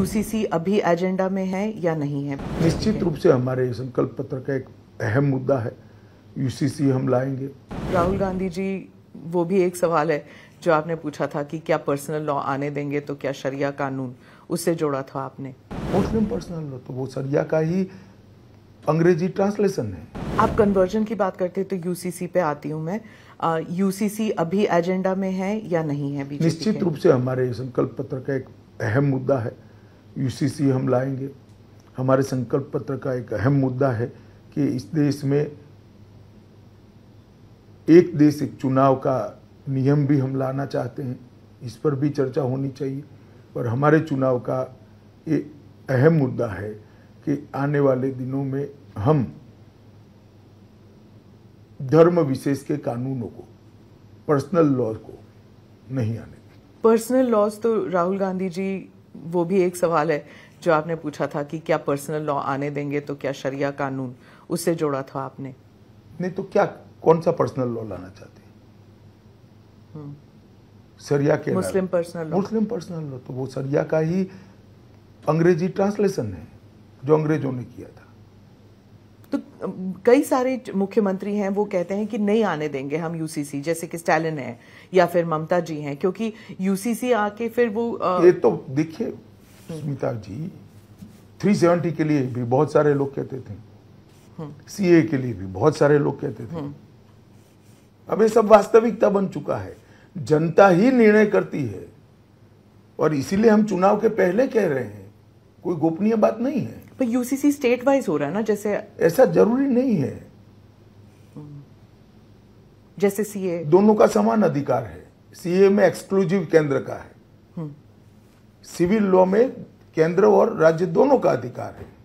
UCC अभी agenda में है या नहीं है निश्चित रूप से हमारे संकल्प पत्र का एक अहम मुद्दा है यूसीसी हम लाएंगे राहुल गांधी जी वो भी एक सवाल है जो आपने पूछा था कि क्या पर्सनल लॉ आने देंगे तो क्या शरिया कानून उससे जोड़ा था आपने मुस्लिम पर्सनल लॉ तो वो शरिया का ही अंग्रेजी ट्रांसलेशन है आप कन्वर्जन की बात करते तो यूसीसी पे आती हूँ मैं यूसीसी अभी एजेंडा में है या नहीं है निश्चित रूप से हमारे संकल्प पत्र का एक अहम मुद्दा है यूसीसी हम लाएंगे हमारे संकल्प पत्र का एक अहम मुद्दा है कि इस देश में एक देश एक चुनाव का नियम भी हम लाना चाहते हैं इस पर भी चर्चा होनी चाहिए और हमारे चुनाव का ये अहम मुद्दा है कि आने वाले दिनों में हम धर्म विशेष के कानूनों को पर्सनल लॉ को नहीं आने पर्सनल लॉज तो राहुल गांधी जी वो भी एक सवाल है जो आपने पूछा था कि क्या पर्सनल लॉ आने देंगे तो क्या शरिया कानून उससे जोड़ा था आपने नहीं तो क्या कौन सा पर्सनल लॉ लाना चाहते सरिया हम्म। के Muslim personal law Muslim personal law तो वो सरिया का ही अंग्रेजी ट्रांसलेशन है जो अंग्रेजों ने किया था तो कई सारे मुख्यमंत्री हैं वो कहते हैं कि नहीं आने देंगे हम यूसीसी जैसे कि स्टालिन है या फिर ममता जी हैं क्योंकि यूसीसी आके फिर वो आ... ये तो देखिए स्मिता जी 370 के लिए भी बहुत सारे लोग कहते थे सीए हम्म। के लिए भी बहुत सारे लोग कहते थे हम्म। अब ये सब वास्तविकता बन चुका है जनता ही निर्णय करती है और इसीलिए हम चुनाव के पहले कह रहे हैं कोई गोपनीय बात नहीं है पर यूसीसी स्टेट वाइज हो रहा है ना जैसे ऐसा जरूरी नहीं है जैसे सीए दोनों का समान अधिकार है सीए में एक्सक्लूसिव केंद्र का है सिविल हम्म। लॉ में केंद्र और राज्य दोनों का अधिकार है